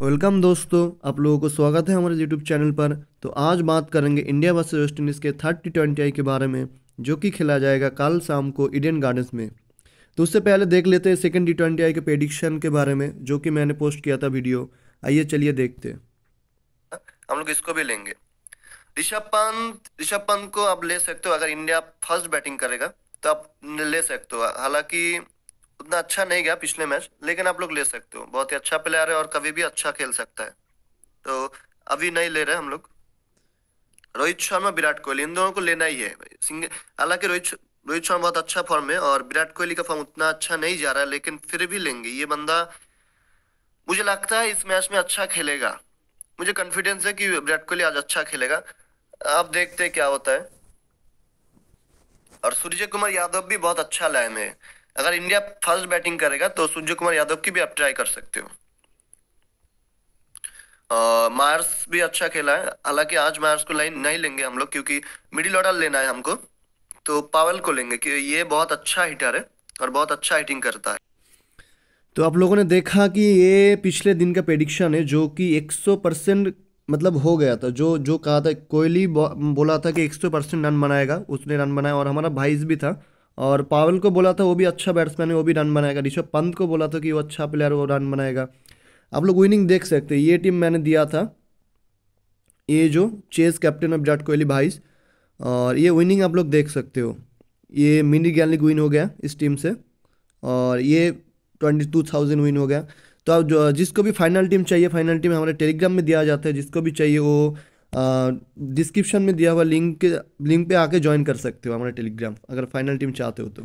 welcome दोस्तों आप लोगों को स्वागत है हमारे यूट्यूब चैनल पर तो आज बात करेंगे इंडिया वर्सेज वेस्ट इंडीज़ के थर्ड टी ट्वेंटी के बारे में जो कि खेला जाएगा कल शाम को इंडियन गार्डन्स में तो उससे पहले देख लेते हैं सेकेंड टी ट्वेंटी के प्रेडिक्शन के बारे में जो कि मैंने पोस्ट किया था वीडियो आइए चलिए देखते हम लोग इसको भी लेंगे ऋषभ पंत ऋषभ पंत को आप ले सकते हो अगर इंडिया फर्स्ट बैटिंग करेगा तो आप ले सकते हो हालांकि उतना अच्छा नहीं गया पिछले मैच लेकिन आप लोग ले सकते हो बहुत ही अच्छा प्लेयर है और कभी भी अच्छा खेल सकता है तो अभी नहीं ले रहे हम लोग रोहित शर्मा विराट कोहली इन दोनों को लेना ही है सिंग हालांकि रोहित रोहित शर्मा बहुत अच्छा फॉर्म है और विराट कोहली का फॉर्म उतना अच्छा नहीं जा रहा है लेकिन फिर भी लेंगे ये बंदा मुझे लगता है इस मैच में अच्छा खेलेगा मुझे कॉन्फिडेंस है कि विराट कोहली आज अच्छा खेलेगा आप देखते क्या होता है और सूर्य कुमार यादव भी बहुत अच्छा लाइन है अगर इंडिया फर्स्ट बैटिंग करेगा तो सूर्य कुमार यादव की भी आप ट्राई कर सकते हो मार्स भी अच्छा खेला है हालांकि आज मार्स को लाइन नहीं लेंगे हम लोग क्योंकि मिडिल ऑर्डर लेना है हमको तो पावल को लेंगे कि ये बहुत अच्छा हिटर है और बहुत अच्छा हिटिंग करता है तो आप लोगों ने देखा कि ये पिछले दिन का प्रेडिक्शन है जो कि 100 परसेंट मतलब हो गया था जो जो कहा था कोहली बोला था कि 100 परसेंट रन बनाएगा उसने रन बनाया और हमारा भाईज भी था और पावल को बोला था वो भी अच्छा बैट्समैन है वो भी रन बनाएगा ऋषभ पंत को बोला था कि वो अच्छा प्लेयर वो रन बनाएगा आप लोग विनिंग देख सकते हैं ये टीम मैंने दिया था ये जो chase captain of Virat Kohli vice और ये विनिंग आप लोग देख सकते हो ये मिनी गैनलिक विन हो गया इस टीम से और ये ट्वेंटी टू थाउजेंड विन हो गया तो आप जो जिसको भी फाइनल टीम चाहिए फाइनल टीम हमारे टेलीग्राम में दिया जाता है जिसको भी चाहिए वो डिस्क्रिप्शन में दिया हुआ लिंक के लिंक पे आके ज्वाइन कर सकते हो हमारा टेलीग्राम अगर फाइनल टीम चाहते हो तो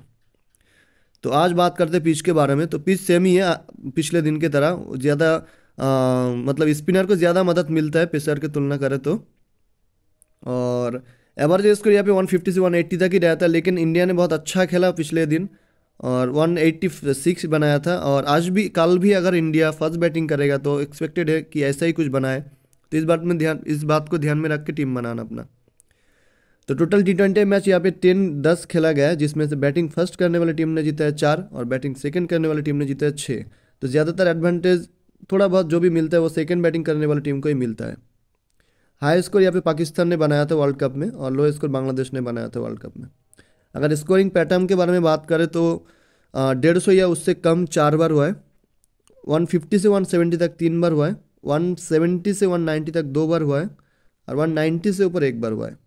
तो आज बात करते हैं पिच के बारे में तो पिच सेम ही है पिछले दिन की तरह ज़्यादा मतलब स्पिनर को ज़्यादा मदद मिलता है पेसर की तुलना करें तो और एवरेज इसको यहाँ पे 150 से 180 तक ही रहता है लेकिन इंडिया ने बहुत अच्छा खेला पिछले दिन और 186 बनाया था और आज भी कल भी अगर इंडिया फर्स्ट बैटिंग करेगा तो एक्सपेक्टेड है कि ऐसा ही कुछ बनाए तो इस बात में ध्यान इस बात को ध्यान में रख के टीम बनाना अपना तो टोटल टी ट्वेंटी मैच यहाँ पे टेन दस खेला गया है जिसमें से बैटिंग फर्स्ट करने वाली टीम ने जीता है चार और बैटिंग सेकंड करने वाली टीम ने जीता है छः तो ज़्यादातर एडवांटेज थोड़ा बहुत जो भी मिलता है वो सेकंड बैटिंग करने वाली टीम को ही मिलता है हाई स्कोर यहाँ पे पाकिस्तान ने बनाया था वर्ल्ड कप में और लो स्कोर बांग्लादेश ने बनाया था वर्ल्ड कप में अगर स्कोरिंग पैटर्न के बारे में बात करें तो डेढ़ सौ या उससे कम चार बार हुआ है वन से वन तक तीन बार हुआ है 170 से 190 तक दो बार हुआ है और 190 से ऊपर एक बार हुआ है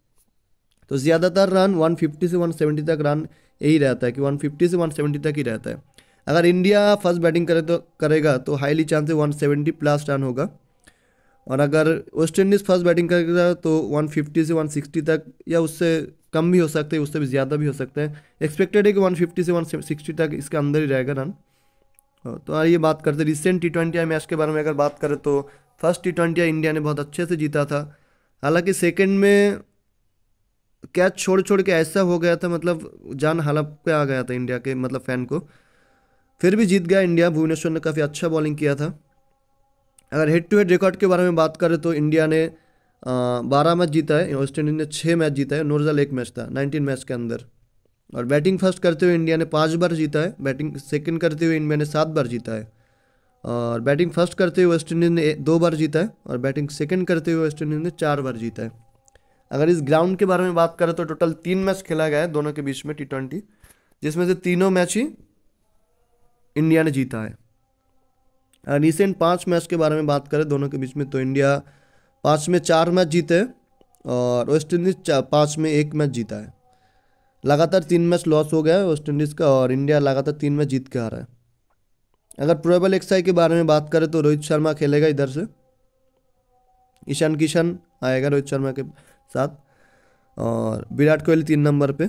तो ज़्यादातर रन 150 से 170 तक रन यही रहता है कि 150 से 170 तक ही रहता है अगर इंडिया फर्स्ट बैटिंग करे तो करेगा तो highly one seventy plus run होगा और अगर वेस्ट इंडीज़ फर्स्ट बैटिंग करेगा तो 150 से 160 तक या उससे कम भी हो सकते हैं उससे भी ज़्यादा भी हो सकते हैं एक्सपेक्टेड है कि 150 से 160 तक इसके अंदर ही रहेगा रन तो आइए तो बात करते रिसेंट टी ट्वेंटी मैच के बारे में अगर बात करें तो फर्स्ट टी ट्वेंटी इंडिया ने बहुत अच्छे से जीता था हालांकि सेकेंड में कैच छोड़ छोड़ के ऐसा हो गया था मतलब जान हलप पे आ गया था इंडिया के मतलब फ़ैन को फिर भी जीत गया इंडिया भुवनेश्वर ने काफ़ी अच्छा बॉलिंग किया था अगर हेड टू हेड रिकॉर्ड के बारे में बात करें तो इंडिया ने बारह मैच जीता है वेस्ट इंडीज ने छः मैच जीता है नोरजल एक मैच था नाइनटीन मैच के अंदर और बैटिंग फर्स्ट करते हुए इंडिया ने पाँच बार जीता है बैटिंग सेकंड करते हुए इंडिया ने सात बार जीता है और बैटिंग फर्स्ट करते हुए वेस्ट इंडीज़ ने दो बार जीता है और बैटिंग सेकंड करते हुए वेस्ट इंडीज़ ने चार बार जीता है अगर इस ग्राउंड के बारे में बात करें तो टोटल तीन मैच खेला गया है दोनों के बीच में टी ट्वेंटी जिसमें से तीनों मैच ही इंडिया ने जीता है रिसेंट पाँच मैच के बारे में बात करें दोनों के बीच में तो इंडिया पाँच में चार मैच जीते और वेस्ट इंडीज पाँच में एक मैच जीता है लगातार तीन मैच लॉस हो गया है वेस्ट इंडीज़ का और इंडिया लगातार तीन मैच जीत के आ रहा है अगर प्रोबल एक्साई के बारे में बात करें तो रोहित शर्मा खेलेगा इधर से ईशान किशन आएगा रोहित शर्मा के साथ और विराट कोहली तीन नंबर पे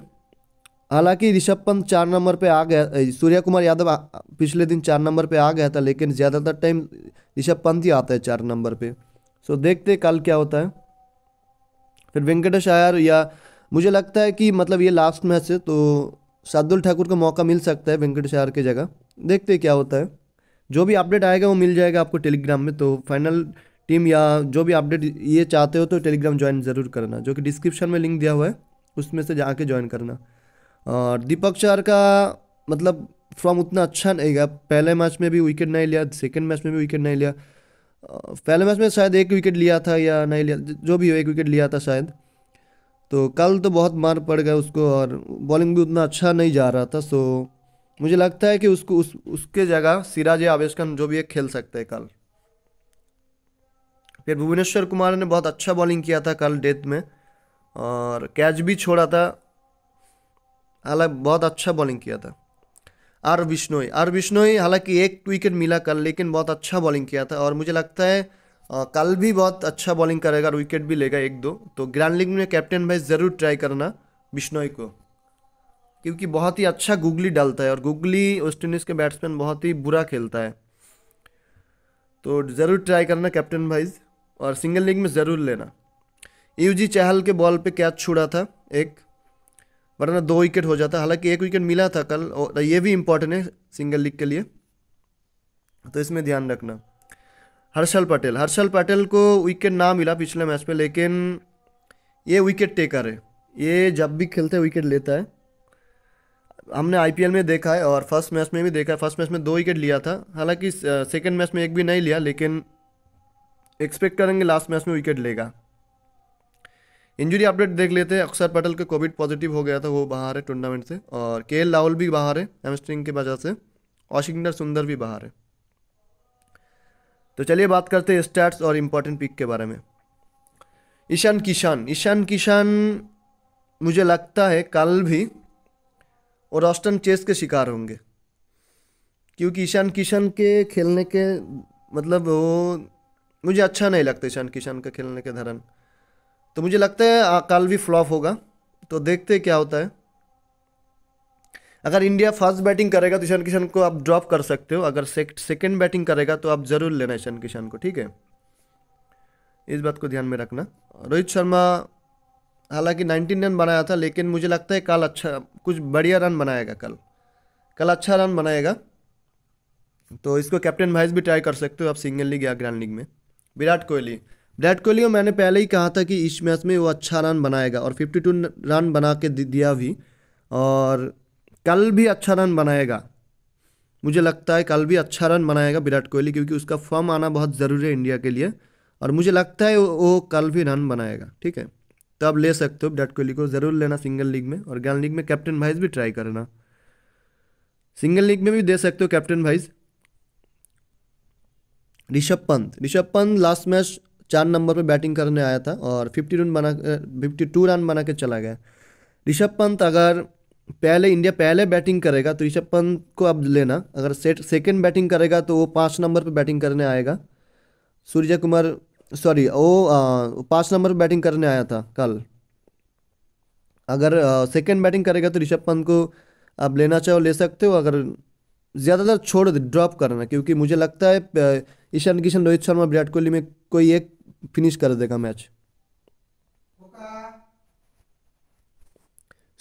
हालांकि ऋषभ पंत चार नंबर पे आ गया सूर्या कुमार यादव पिछले दिन चार नंबर पे आ गया था लेकिन ज़्यादातर टाइम ऋषभ पंत ही आता है चार नंबर पे सो देखते कल क्या होता है फिर वेंकटेश आयर या मुझे लगता है कि मतलब ये लास्ट मैच है तो शार्दुल ठाकुर को मौका मिल सकता है वेंकट शहर की जगह देखते हैं क्या होता है जो भी अपडेट आएगा वो मिल जाएगा आपको टेलीग्राम में तो फाइनल टीम या जो भी अपडेट ये चाहते हो तो टेलीग्राम ज्वाइन ज़रूर करना जो कि डिस्क्रिप्शन में लिंक दिया हुआ है उसमें से जाके ज्वाइन करना और दीपक चार का मतलब फॉर्म उतना अच्छा नहीं गया पहले मैच में भी विकेट नहीं लिया सेकेंड मैच में भी विकेट नहीं लिया पहले मैच में शायद एक विकेट लिया था या नहीं लिया जो भी हो एक विकेट लिया था शायद तो कल तो बहुत मार पड़ गया उसको और बॉलिंग भी उतना अच्छा नहीं जा रहा था सो मुझे लगता है कि उसको उस उसके जगह सिराज या आवेश जो भी एक खेल सकते हैं कल फिर भुवनेश्वर कुमार ने बहुत अच्छा बॉलिंग किया था कल डेथ में और कैच भी छोड़ा था हालांकि बहुत अच्छा बॉलिंग किया था आर विष्णोई आर विष्णोई हालांकि एक विकेट मिला कल लेकिन बहुत अच्छा बॉलिंग किया था और मुझे लगता है आ, कल भी बहुत अच्छा बॉलिंग करेगा और विकेट भी लेगा एक दो तो ग्रैंड लीग में कैप्टन भाई ज़रूर ट्राई करना बिश्नोई को क्योंकि बहुत ही अच्छा गुगली डालता है और गुगली वेस्टइंडीज़ के बैट्समैन बहुत ही बुरा खेलता है तो ज़रूर ट्राई करना कैप्टन भाई और सिंगल लीग में ज़रूर लेना यूजी e चहल के बॉल पे कैच छुड़ा था एक वरना दो विकेट हो जाता हालांकि एक विकेट मिला था कल और ये भी इम्पोर्टेंट है सिंगल लीग के लिए तो इसमें ध्यान रखना हर्षल पटेल हर्षल पटेल को विकेट ना मिला पिछले मैच में लेकिन ये विकेट टेकर है ये जब भी खेलते विकेट लेता है हमने आईपीएल में देखा है और फर्स्ट मैच में भी देखा है फर्स्ट मैच में दो विकेट लिया था हालांकि सेकेंड मैच में एक भी नहीं लिया लेकिन एक्सपेक्ट करेंगे लास्ट मैच में विकेट लेगा इंजरी अपडेट देख लेते हैं अक्षर पटेल के कोविड पॉजिटिव हो गया था वो बाहर है टूर्नामेंट से और के एल राहुल भी बाहर है एमस्ट्रिंग की वजह से वॉशिंगटन सुंदर भी बाहर है तो चलिए बात करते हैं स्टैट्स और इम्पोर्टेंट पिक के बारे में ईशान किशान ईशान किशान मुझे लगता है कल भी और ऑस्टन चेस के शिकार होंगे क्योंकि ईशान किशन के खेलने के मतलब वो मुझे अच्छा नहीं लगता ईशान किशन का खेलने के धरन तो मुझे लगता है कल भी फ्लॉप होगा तो देखते क्या होता है अगर इंडिया फर्स्ट बैटिंग करेगा तो ईशान किशन को आप ड्रॉप कर सकते हो अगर सेकेंड बैटिंग करेगा तो आप ज़रूर लेना ईशान किशन को ठीक है इस बात को ध्यान में रखना रोहित शर्मा हालांकि 19 रन बनाया था लेकिन मुझे लगता है कल अच्छा कुछ बढ़िया रन बनाएगा कल कल अच्छा रन बनाएगा तो इसको कैप्टन वाइस भी ट्राई कर सकते हो आप सिंगल लीग या ग्रैंड लीग में विराट कोहली विराट कोहली को मैंने पहले ही कहा था कि इस मैच में वो अच्छा रन बनाएगा और 52 रन बना के दिया भी और कल भी अच्छा रन बनाएगा मुझे लगता है कल भी अच्छा रन बनाएगा विराट कोहली क्योंकि उसका फॉर्म आना बहुत ज़रूरी है इंडिया के लिए और मुझे लगता है वो कल भी रन बनाएगा ठीक है तो आप ले सकते हो विराट कोहली को ज़रूर लेना सिंगल लीग में और गन लीग में कैप्टन भाइज भी ट्राई करना सिंगल लीग में भी दे सकते हो captain vice Rishabh Pant Rishabh Pant last match चार नंबर पर बैटिंग करने आया था और फिफ्टी रन बना फिफ्टी टू रन बना के चला गया ऋषभ पंत अगर पहले इंडिया पहले बैटिंग करेगा तो ऋषभ पंत को अब लेना अगर सेट सेकेंड बैटिंग करेगा तो वो पाँच नंबर पर बैटिंग करने आएगा सूर्य कुमार सॉरी वो पाँच नंबर पर बैटिंग करने आया था कल अगर सेकेंड बैटिंग करेगा तो ऋषभ पंत को आप लेना चाहो ले सकते हो अगर ज़्यादातर छोड़ दे ड्रॉप करना क्योंकि मुझे लगता है ईशान किशन रोहित शर्मा विराट कोहली में कोई एक फिनिश कर देगा मैच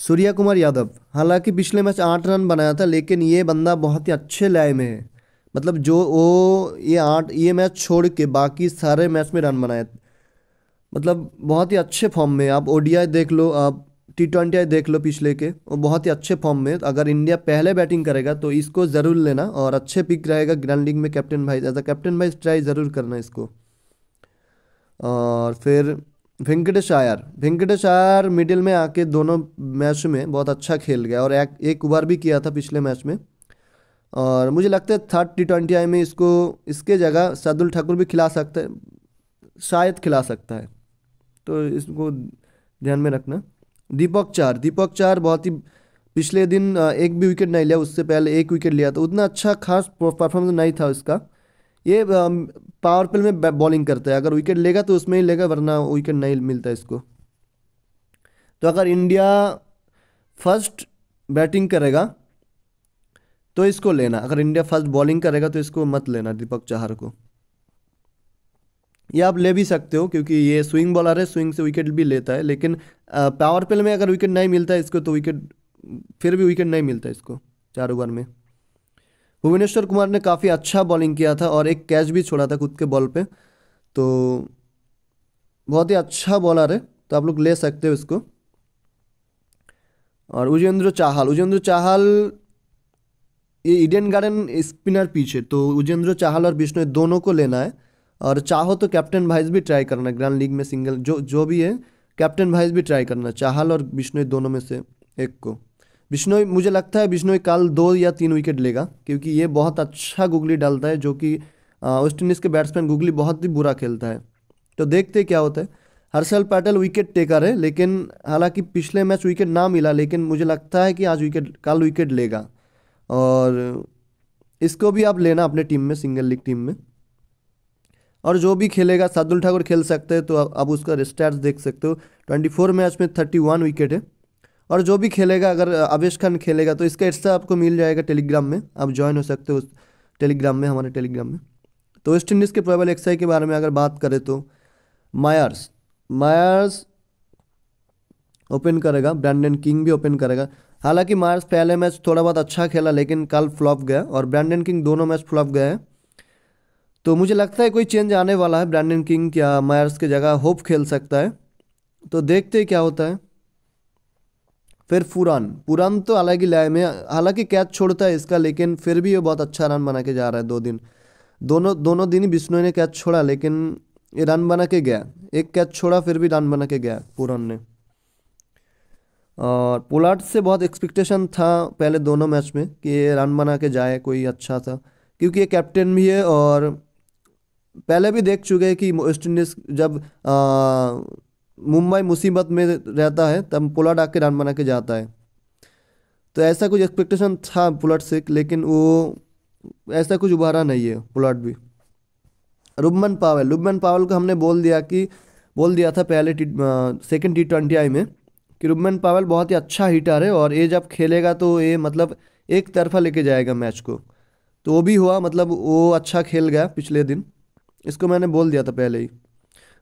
सूर्या कुमार यादव हालांकि पिछले मैच आठ रन बनाया था लेकिन ये बंदा बहुत ही अच्छे लय में है मतलब जो वो ये आठ ये मैच छोड़ के बाकी सारे मैच में रन बनाए मतलब बहुत ही अच्छे फॉर्म में आप ओडीआई देख लो आप टी ट्वेंटी आई देख लो पिछले के वो बहुत ही अच्छे फॉर्म में अगर इंडिया पहले बैटिंग करेगा तो इसको ज़रूर लेना और अच्छे पिक रहेगा ग्रैंड लीग में captain vice as a captain vice try ज़रूर करना इसको और फिर वेंकटेश आयर वेंकटेश आयर मिडिल में आके दोनों मैच में बहुत अच्छा खेल गया और एक एक ओवर भी किया था पिछले मैच में और मुझे लगता है थर्ड टी ट्वेंटी आई में इसको इसके जगह सदुल ठाकुर भी खिला सकते हैं शायद खिला सकता है तो इसको ध्यान में रखना दीपक चार दीपक चार बहुत ही पिछले दिन एक भी विकेट नहीं लिया उससे पहले एक विकेट लिया था उतना अच्छा खास परफॉर्मेंस नहीं था उसका ये पावर प्ले में बॉलिंग करता है अगर विकेट लेगा तो उसमें ही लेगा वरना विकेट नहीं मिलता इसको तो अगर इंडिया फर्स्ट बैटिंग करेगा तो इसको लेना अगर इंडिया फर्स्ट बॉलिंग करेगा तो इसको मत लेना दीपक चाहर को ये आप ले भी सकते हो क्योंकि ये स्विंग बॉलर है स्विंग से विकेट भी लेता है लेकिन पावर प्ले में अगर विकेट नहीं मिलता है इसको तो विकेट फिर भी विकेट नहीं मिलता इसको चार ओवर में भुवनेश्वर कुमार ने काफ़ी अच्छा बॉलिंग किया था और एक कैच भी छोड़ा था खुद के बॉल पे तो बहुत ही अच्छा बॉलर है तो आप लोग ले सकते हो इसको और उजेंद्र चाहल उजेंद्र चाहल ये इडियन गार्डन स्पिनर पीछे तो उजेंद्र चाहल और विष्णु दोनों को लेना है और चाहो तो कैप्टन भाइज भी ट्राई करना ग्रैंड लीग में सिंगल जो जो भी है कैप्टन भाइज भी ट्राई करना चाहल और विष्णु दोनों में से एक को बिश्नोई मुझे लगता है बिश्नोई कल दो या तीन विकेट लेगा क्योंकि ये बहुत अच्छा गुगली डालता है जो कि वेस्ट इंडीज़ के बैट्समैन गुगली बहुत ही बुरा खेलता है तो देखते क्या होता है हर्षल पटेल विकेट टेकर है लेकिन हालांकि पिछले मैच विकेट ना मिला लेकिन मुझे लगता है कि आज विकेट कल विकेट लेगा और इसको भी आप लेना अपने टीम में सिंगल लीग टीम में और जो भी खेलेगा सादुल ठाकुर खेल सकते हैं तो आप उसका स्टैट्स देख सकते हो ट्वेंटी फोर मैच में थर्टी वन विकेट है और जो भी खेलेगा अगर आवेश खान खेलेगा तो इसका हिस्सा आपको मिल जाएगा टेलीग्राम में आप ज्वाइन हो सकते हो टेलीग्राम में हमारे टेलीग्राम में तो वेस्ट इंडीज़ के प्रोबल एक्साई के बारे में अगर बात करें तो मायर्स मायर्स ओपन करेगा ब्रैंडन किंग भी ओपन करेगा हालांकि मायर्स पहले मैच थोड़ा बहुत अच्छा खेला लेकिन कल फ्लॉप गया और ब्रैंडन किंग दोनों मैच फ्लॉप गए हैं तो मुझे लगता है कोई चेंज आने वाला है ब्रैंडन किंग या मायर्स की जगह होप खेल सकता है तो देखते क्या होता है फिर फुरान पुरान तो हालांकि लाए में हालांकि कैच छोड़ता है इसका लेकिन फिर भी ये बहुत अच्छा रन बना के जा रहा है दो दिन दोनों दोनों दिन ही बिश्नोई ने कैच छोड़ा लेकिन ये रन बना के गया एक कैच छोड़ा फिर भी रन बना के गया पुरान ने और पोलार्ड से बहुत एक्सपेक्टेशन था पहले दोनों मैच में कि ये रन बना के जाए कोई अच्छा था क्योंकि ये कैप्टन भी है और पहले भी देख चुके हैं कि वेस्ट इंडीज़ जब आ, मुंबई मुसीबत में रहता है तब पुलट आके रन बना के जाता है तो ऐसा कुछ एक्सपेक्टेशन था पुलट से लेकिन वो ऐसा कुछ उभारा नहीं है पुलट भी रुबमन पावल रुबमन पावल को हमने बोल दिया कि बोल दिया था पहले T second T twenty I में कि रुबमन पावल बहुत ही अच्छा हीटर है और ये जब खेलेगा तो ये मतलब एक तरफा लेके जाएगा मैच को तो वो भी हुआ मतलब वो अच्छा खेल गया पिछले दिन इसको मैंने बोल दिया था पहले ही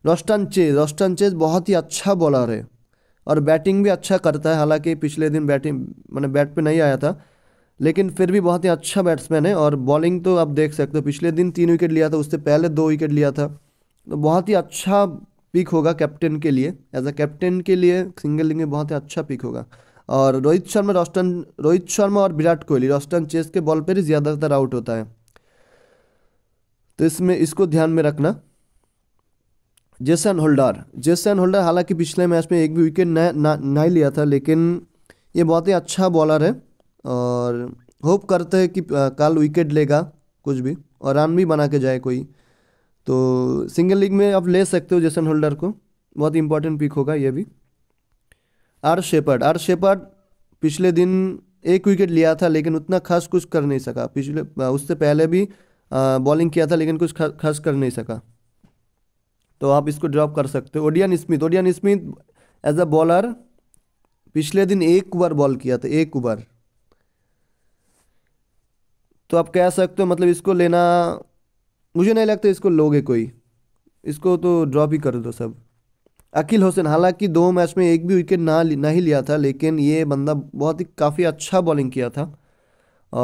रोस्टन चेज रोस्टन चेज बहुत ही अच्छा बॉलर है और बैटिंग भी अच्छा करता है हालांकि पिछले दिन बैटिंग मैंने बैट पे नहीं आया था लेकिन फिर भी बहुत ही अच्छा बैट्समैन है और बॉलिंग तो आप देख सकते हो पिछले दिन तीन विकेट लिया था उससे पहले दो विकेट लिया था तो बहुत ही अच्छा पिक होगा कैप्टन के लिए एज अ कैप्टन के लिए सिंगल लिंग में बहुत ही अच्छा पिक होगा और रोहित शर्मा रोस्टन रोहित शर्मा और विराट कोहली रोस्टन चेस के बॉल पर ही ज़्यादातर आउट होता है तो इसमें इसको ध्यान में रखना जेसन होल्डर जेसन होल्डर हालांकि पिछले मैच में एक भी विकेट नहीं लिया था लेकिन ये बहुत ही अच्छा बॉलर है और होप करते हैं कि कल विकेट लेगा कुछ भी और रन भी बना के जाए कोई तो सिंगल लीग में आप ले सकते हो जेसन होल्डर को बहुत इंपॉर्टेंट पिक होगा ये भी आर शेपर्ड आर शेपर्ड पिछले दिन एक विकेट लिया था लेकिन उतना खास कुछ कर नहीं सका पिछले उससे पहले भी बॉलिंग किया था लेकिन कुछ खास कर नहीं सका तो आप इसको ड्रॉप कर सकते हो Odean Smith Odean Smith as a bowler पिछले दिन एक ओवर बॉल किया था एक ओवर तो आप कह सकते हो मतलब इसको लेना मुझे नहीं लगता इसको लोगे कोई इसको तो ड्रॉप ही कर दो सब अकील हुसैन हालांकि दो मैच में एक भी विकेट ना नहीं लिया था लेकिन ये बंदा बहुत ही काफ़ी अच्छा बॉलिंग किया था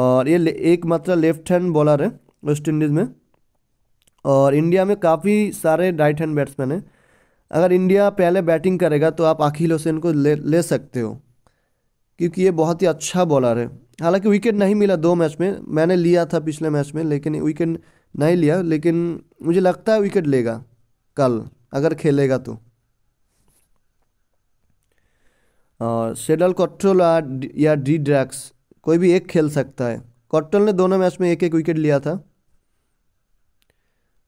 और ये एक मात्रा लेफ्ट हैंड बॉलर है वेस्ट इंडीज़ में और इंडिया में काफ़ी सारे राइट हैंड बैट्समैन हैं अगर इंडिया पहले बैटिंग करेगा तो आप आखिल हुसैन को ले ले सकते हो क्योंकि ये बहुत ही अच्छा बॉलर है हालांकि विकेट नहीं मिला दो मैच में मैंने लिया था पिछले मैच में लेकिन विकेट नहीं लिया लेकिन मुझे लगता है विकेट लेगा कल अगर खेलेगा तो और शेडल कॉट्रोल या डी ड्रैक्स कोई भी एक खेल सकता है कॉट्रोल ने दोनों मैच में एक एक विकेट लिया था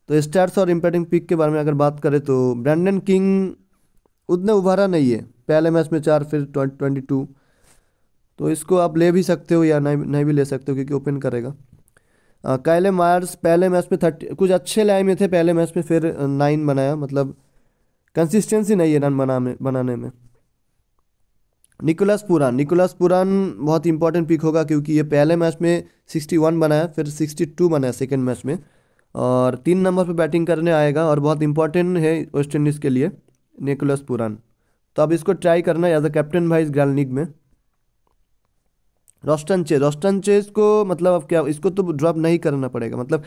तो स्टार्स और इम्पैक्टिंग पिक के बारे में अगर बात करें तो ब्रैंडन किंग उतने उभारा नहीं है पहले मैच में चार फिर ट्वेंटी ट्वेंटी टू तो इसको आप ले भी सकते हो या नहीं नहीं भी ले सकते हो क्योंकि ओपन करेगा कैले मार्स पहले मैच में थर्टी कुछ अच्छे लाए में थे पहले मैच में फिर नाइन बनाया मतलब कंसिस्टेंसी नहीं है रन बना में बनाने में निकोलस पुरान निकोलस पुरान बहुत इंपॉर्टेंट पिक होगा क्योंकि ये पहले मैच में सिक्सटी वन बनाया फिर सिक्सटी टू बनाया सेकेंड मैच में और तीन नंबर पर बैटिंग करने आएगा और बहुत इंपॉर्टेंट है वेस्ट इंडीज़ के लिए निकोलस पुरान तो अब इसको ट्राई करना है एज अ कैप्टन भाई इस ग्रैंड लीग में रोस्टन चेज रोस्टन चेज को मतलब अब क्या इसको तो ड्रॉप नहीं करना पड़ेगा मतलब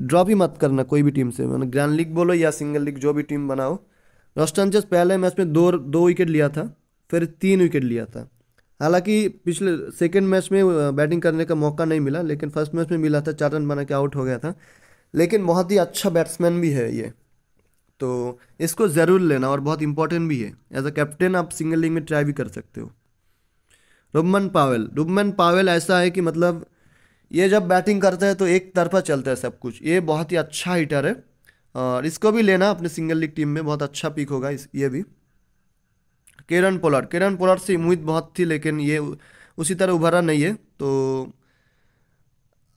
ड्रॉप ही मत करना कोई भी टीम से मतलब ग्रैंड लीग बोलो या सिंगल लीग जो भी टीम बनाओ रोस्टन चेज पहले मैच में दो दो विकेट लिया था फिर तीन विकेट लिया था हालांकि पिछले सेकेंड मैच में बैटिंग करने का मौका नहीं मिला लेकिन फर्स्ट मैच में मिला था चार रन बना के आउट हो गया था लेकिन बहुत ही अच्छा बैट्समैन भी है ये तो इसको ज़रूर लेना और बहुत इंपॉर्टेंट भी है एज अ कैप्टन आप सिंगल लीग में ट्राई भी कर सकते हो रुबमन पावेल रुबमन पावेल ऐसा है कि मतलब ये जब बैटिंग करता है तो एक तरफा चलता है सब कुछ ये बहुत ही अच्छा हिटर है और इसको भी लेना अपने सिंगल लीग टीम में बहुत अच्छा पिक होगा इस ये भी किरण पोलर किरण पोलर से उम्मीद बहुत थी लेकिन ये उसी तरह उभरा नहीं है तो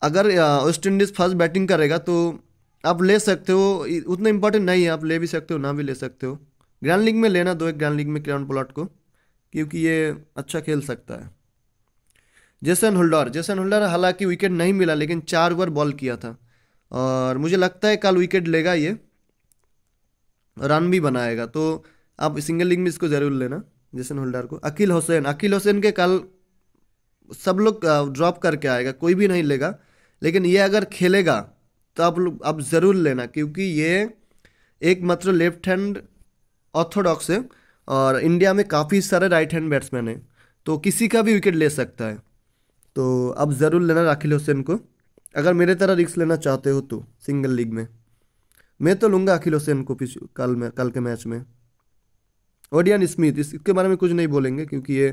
अगर वेस्ट इंडीज़ फर्स्ट बैटिंग करेगा तो आप ले सकते हो उतना इम्पोर्टेंट नहीं है आप ले भी सकते हो ना भी ले सकते हो ग्रैंड लीग में लेना दो एक ग्रैंड लीग में किरण प्लॉट को क्योंकि ये अच्छा खेल सकता है जेसन होल्डर जेसन होल्डर हालांकि विकेट नहीं मिला लेकिन चार ओवर बॉल किया था और मुझे लगता है कल विकेट लेगा ये रन भी बनाएगा तो आप सिंगल लीग में इसको ज़रूर लेना जेसन होल्डर को अकील हुसैन अकील हुसैन के कल सब लोग ड्रॉप करके आएगा कोई भी नहीं लेगा लेकिन ये अगर खेलेगा तो आप लोग आप ज़रूर लेना क्योंकि ये एक मात्र लेफ्ट हैंड ऑर्थोडॉक्स है और इंडिया में काफ़ी सारे राइट हैंड बैट्समैन हैं तो किसी का भी विकेट ले सकता है तो अब ज़रूर लेना राखिल हुसैन को अगर मेरे तरह रिक्स लेना चाहते हो तो सिंगल लीग में मैं तो लूँगा अखिल हुसैन को पिछ कल में कल के मैच में ओडियन स्मिथ इस, इसके बारे में कुछ नहीं बोलेंगे क्योंकि ये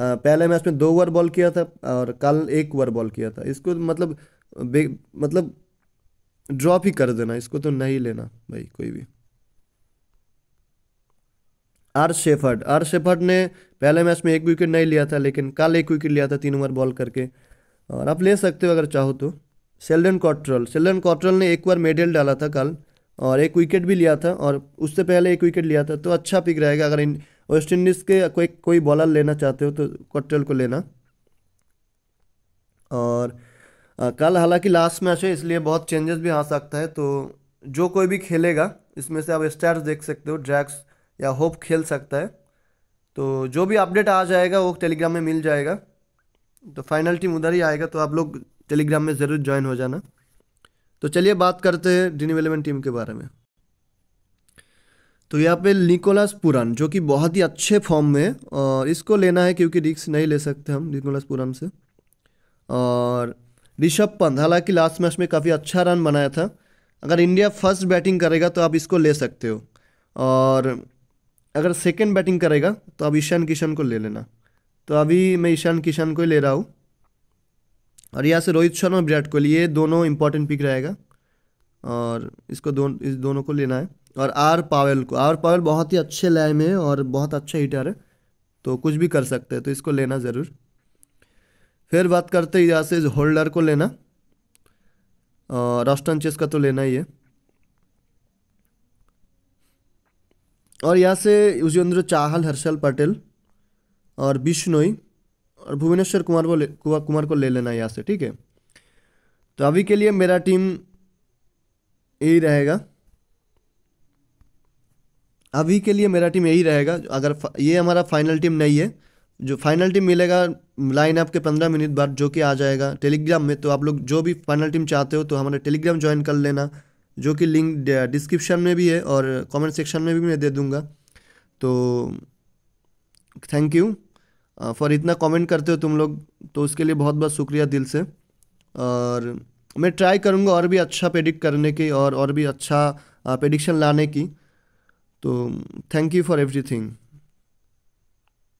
पहले मैच में दो ओवर बॉल किया था और कल एक ओवर बॉल किया था इसको मतलब मतलब ड्रॉप ही कर देना इसको तो नहीं लेना भाई कोई भी आर शेफर्ड आर शेफर्ड ने पहले मैच में एक विकेट नहीं लिया था लेकिन कल एक विकेट लिया था तीन ओवर बॉल करके और आप ले सकते हो अगर चाहो तो सेल्डन कॉट्रल सेल्डन कॉट्रल ने एक बार मेडल डाला था कल और एक विकेट भी लिया था और उससे पहले एक विकेट लिया था तो अच्छा पिक रहेगा अगर इन वेस्ट इंडीज़ के कोई कोई बॉलर लेना चाहते हो तो कॉट्रल को लेना और कल हालांकि लास्ट मैच है इसलिए बहुत चेंजेस भी आ सकता है तो जो कोई भी खेलेगा इसमें से आप स्टार्स देख सकते हो ड्रैक्स या होप खेल सकता है तो जो भी अपडेट आ जाएगा वो टेलीग्राम में मिल जाएगा तो फाइनल टीम उधर ही आएगा तो आप लोग टेलीग्राम में ज़रूर ज्वाइन हो जाना तो चलिए बात करते हैं ड्रीम इलेवन टीम के बारे में तो यहाँ पे निकोलास पुरान जो कि बहुत ही अच्छे फॉर्म में है और इसको लेना है क्योंकि रिक्स नहीं ले सकते हम निकोलास पुरान से और ऋषभ पंत हालांकि लास्ट मैच में काफ़ी अच्छा रन बनाया था अगर इंडिया फर्स्ट बैटिंग करेगा तो आप इसको ले सकते हो और अगर सेकेंड बैटिंग करेगा तो आप ईशान किशन को ले लेना तो अभी मैं ईशान किशन को ही ले रहा हूँ और यहाँ से रोहित शर्मा विराट कोहली ये दोनों इम्पोर्टेंट पिक रहेगा और इसको दोनों इस दोनों को लेना है और आर पावेल को आर पावेल बहुत ही अच्छे लय में और बहुत अच्छा हिटर है तो कुछ भी कर सकते हैं तो इसको लेना ज़रूर फिर बात करते हैं यहाँ से होल्डर को लेना रस्टन चेस का तो लेना ही है और यहाँ से युजेंद्र चाहल हर्षल पटेल और बिश्नोई और भुवनेश्वर कुमार को कुमार कुमार को ले लेना यहाँ से ठीक है तो अभी के लिए मेरा टीम यही रहेगा अभी के लिए मेरा टीम यही रहेगा अगर ये हमारा फाइनल टीम नहीं है जो फाइनल टीम मिलेगा लाइन आपके के पंद्रह मिनट बाद जो कि आ जाएगा टेलीग्राम में तो आप लोग जो भी फाइनल टीम चाहते हो तो हमारा टेलीग्राम ज्वाइन कर लेना जो कि लिंक डिस्क्रिप्शन में भी है और कमेंट सेक्शन में भी मैं दे दूंगा तो थैंक यू फॉर इतना कमेंट करते हो तुम लोग तो उसके लिए बहुत बहुत शुक्रिया दिल से और मैं ट्राई करूँगा और भी अच्छा प्रेडिक्ट करने की और और भी अच्छा प्रेडिक्शन लाने की तो थैंक यू फॉर एवरीथिंग